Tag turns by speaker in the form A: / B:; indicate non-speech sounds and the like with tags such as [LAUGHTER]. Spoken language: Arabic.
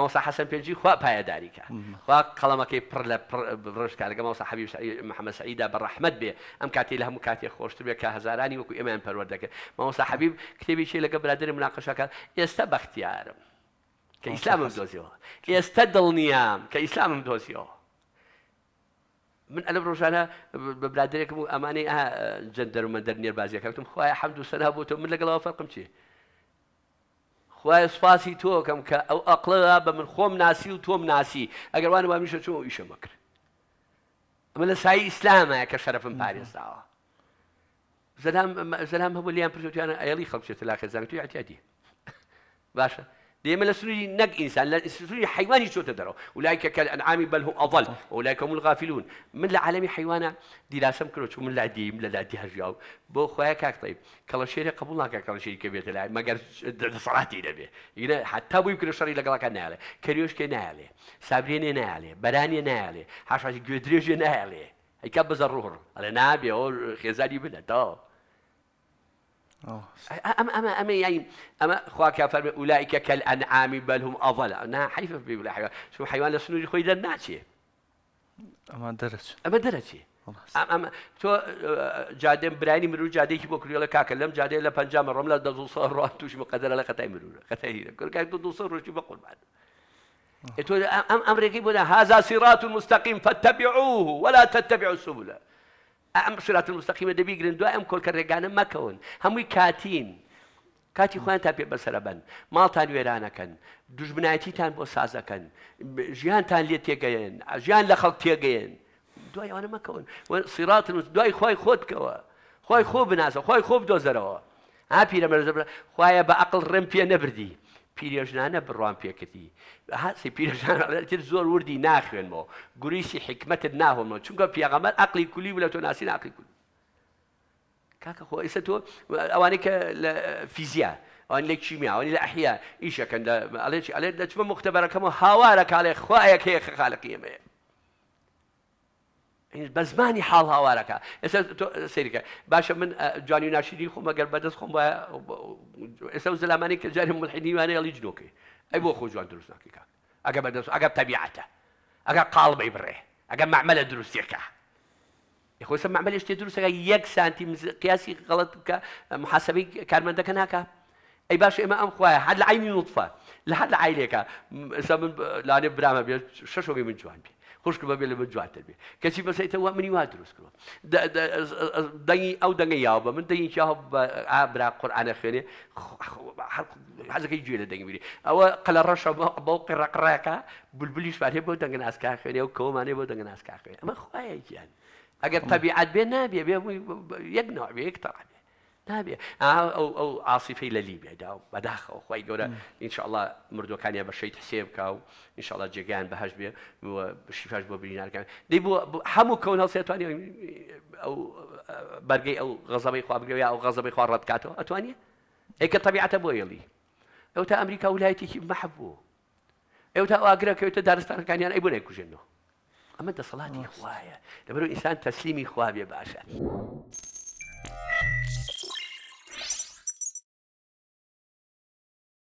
A: موسى حسن پێنجی خوا پایەداری کە خوا قەڵەمەکەی پڕ لە ڕشکار لەگە مامۆسا حبيب محمد سعيد بر بێ ئەم ام كاتي لهم كاتي خوش بێ کە وكو ايمان بر وردك مامۆسا حەبیب کتێبیشی لەگە برادری مناقەشەکە ئێستا بەختیارم کە ئیسلامم آه، كاسلام مدوزيو دڵنیام کە كاسلام مدوزيو من ئەلم ڕۆژانە بە برادێکم و ئەمانەی جەندەر و مەندەر نێربازیەکەوتم خخوایە حەمد و سەنا من لەگەڵەوە فەرقم چی؟ خخوای سوپاسی تۆکەم کە ئەو ئەقلەدا بە من خۆم ناسی و تۆم ناسی ئەگەروان با میشە چۆ ئیشە مەکر ئەمە لە سای ئیسلامە کە شەرفم پارێزداوە زەلام هەبوو لیان پرسیان ئەلی خەڵچێت لا خێزانان توی عتیادی [LAUGHS] باشە دائما لسوري نق انسان لسوري حيواني شو تدرو اولئك كالانعام بل هم اضل اولئك هم الغافلون من العالم حيوانا دي لاسم شو من العدي من العدي هرجاو بو خويا كاك طيب كلا شيء قبولنا كاك كلا شيء كبير لا ما قال صلاتي نبي هنا حتى بو يمكن الشر لك لك ناله كريوش كناله صابرين ناله براني ناله حاشا جدريج ناله هيك بزر روحه على نابي او خزاني بلا اما اما اما يعني اما خواك فرمي اولئك كالانعام بل هم اضل أنا حيف بلا حيوان شو حيوان لسنوج خوي دناتي اما درجه اما درجه ئەم تۆ جادێم برانی مرو جادێکی بۆ کوریۆ لە کاکە لەم جادێ لە پنج ڕۆم لە دە ڕات توش بە لا لە قەتای مرورە قەتەیرە کورکای دو دوسە ڕۆژی بقول بعد تۆ ئەم ئەمریکی بۆدا هازا سیرات مستەقیم ولا تتبعوا السبل ئەم سرات مستەقیمە دەبیگرن دوای ئەم کۆلکە ڕێگانە مەکەون هەمووی کاتین کاتی خۆیان تا پێ بەسرە بن ماڵتان وێرانەکەن دوژبنایەتیتان بۆ سازەکەن ژیانتان لێ تێگەیەن ژیان لە خەڵک تێگەیەن دوای ئەوانە مەکەون سیرات دوای خۆی خۆتکەوە خۆی خۆ بناسە خۆی خۆ بدۆزەرەوە هاپیرە مەرزە خخوایە بە عقل ڕم پێ نەبردی پیرێژنانە بڕوان پێکردی هەسی پیرژانێت زۆر وردی ناخوێنمەوە گوریشی حکمتت ناهۆمەوە چونکە پیاغەمەر عقلی کولی و لە تۆ ناسی عقلی کولی کاکە خۆ ئێستا تۆ ئەوانەی کە لە فیزیا ئەوان لە چیمیا ئەوانی لە ئەحیا ئیشەکەن ئەڵێ ئەلێ دەچمە مختبەرەکەمەوە هاوارە کاڵێ خوایەکەی خەخالەکە ئێمەیە بزماني زمانی حاڵ اسا ئێستا سریکە من جاني ناشيدي خو مەگەر بەدەست خۆم بە ئێستا زلامانی کە ملحدي ملحینیوانە ئەڵی جنوكي اي بو خو جوان دروست ناکەکە ئەگە بەدەست ئەگە تەبیعەتە ئەگە قاڵبی بڕێ ئەگە معمەلە دروستیەکە اسا معمل شتێ دروس یەک سانتی قیاسی غەڵەت بکە محاسبي کارمەندەکە ناکە ای باش اما ام خواه حد العين نطفه لحد که عينك سمن برام برامه شش ششو من جوان بی خوش خوشك بابي اللي جوان تر بی کسی يتوا مني وادرس كلو درست دا دنی أو دنی يابا من دنی دني شاب آه، عبر قرآن خیلی خيري هذا كي يجي لدني بيري أو قل رش با الرشة بوق رقراكا بلبلیش بره بو دني ناس خیلی أو كوم أنا بو دني ناس كاخيري ما خوايا يعني أجر طبيعة بينا بيا بيا يقنع یک يقترع بيا آه، او ئەو ئاسیفەی لە لیبێدا و بەداخەوە خی گەورە ئینشاءله مردوەکانیان ان شاء الله بکە و ئینشاءله جێگیان بەهش بێ شیفاش بۆ برینارەکان دی بۆ هەموو کەوناڵ سێتوانانی ئەو بەرگەی ئەو غەزەبەی خوابگەوە ئەو غەزەبەی خوار ڕەتکاتەوە ئەتوانێ ئەیکە تەبیعەتە بۆ یڵی او تا ئەمریکا ولایەتێکی مەحب بوو ئەو تا ئاگرەکەوتە دارستانەکانیان ئەی بۆ نەیکوژێنەوە ئەمە دەسەڵاتی خوایە لەبەر ئینسان تەسلیمی خوابێ باشە.